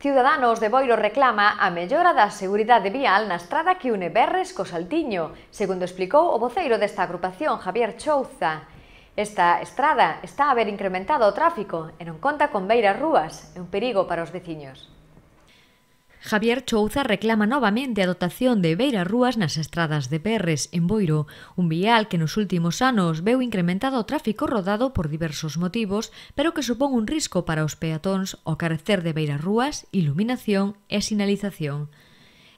Ciudadanos de Boiro reclama a mellora da seguridade vial na estrada que une Berres co Saltiño, segundo explicou o voceiro desta agrupación, Javier Chouza. Esta estrada está a ver incrementado o tráfico e non conta con beiras rúas, é un perigo para os veciños. Javier Chouza reclama novamente a dotación de beira rúas nas estradas de Perres, en Boiro, un vial que nos últimos anos veu incrementado o tráfico rodado por diversos motivos, pero que supón un risco para os peatóns ao carecer de beira rúas, iluminación e sinalización.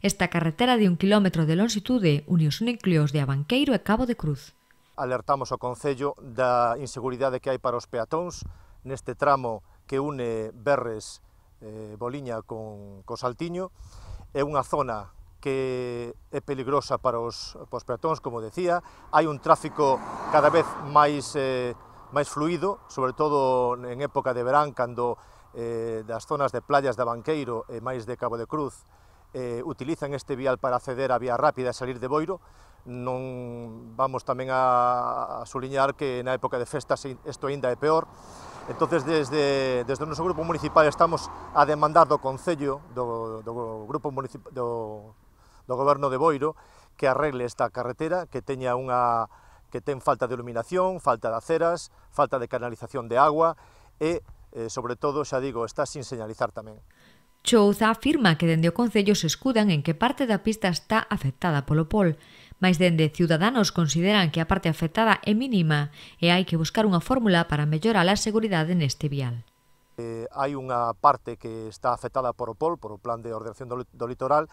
Esta carretera de un kilómetro de longitude une os núcleos de Abanqueiro e Cabo de Cruz. Alertamos ao Concello da inseguridade que hai para os peatóns neste tramo que une Berres eh, Boliña con, con Saltiño, é unha zona que é peligrosa para os, para os peatóns, como decía, hai un tráfico cada vez máis, eh, máis fluido, sobre todo en época de verán, cando eh, das zonas de playas de Banqueiro e máis de Cabo de Cruz eh, utilizan este vial para acceder á vía rápida e salir de Boiro, non vamos tamén a, a suliñar que na época de festas isto aínda é peor, Entonces, desde, desde o noso grupo municipal estamos a demandar do Concello, do, do grupo municipal, do, do goberno de Boiro, que arregle esta carretera, que teña unha que ten falta de iluminación, falta de aceras, falta de canalización de agua e, eh, sobre todo, xa digo, está sin señalizar tamén. Chouza afirma que dende o Concello se escudan en que parte da pista está afectada polo pol, Mais dende Ciudadanos consideran que a parte afectada é mínima e hai que buscar unha fórmula para mellorar a seguridade neste vial. Eh, hai unha parte que está afectada por o POL, por o Plan de Ordenación do, do Litoral,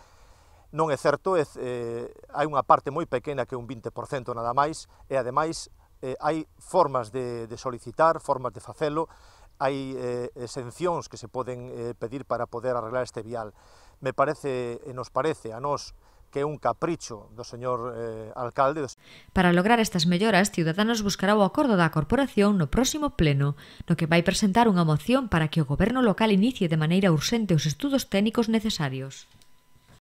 non é certo, é, eh, hai unha parte moi pequena que é un 20% nada máis, e ademais eh, hai formas de, de solicitar, formas de facelo, hai eh, exencións que se poden eh, pedir para poder arreglar este vial. Me parece, e nos parece a nós, que é un capricho do señor eh, alcalde. Para lograr estas melloras, Ciudadanos buscará o acordo da corporación no próximo pleno, no que vai presentar unha moción para que o goberno local inicie de maneira urgente os estudos técnicos necesarios.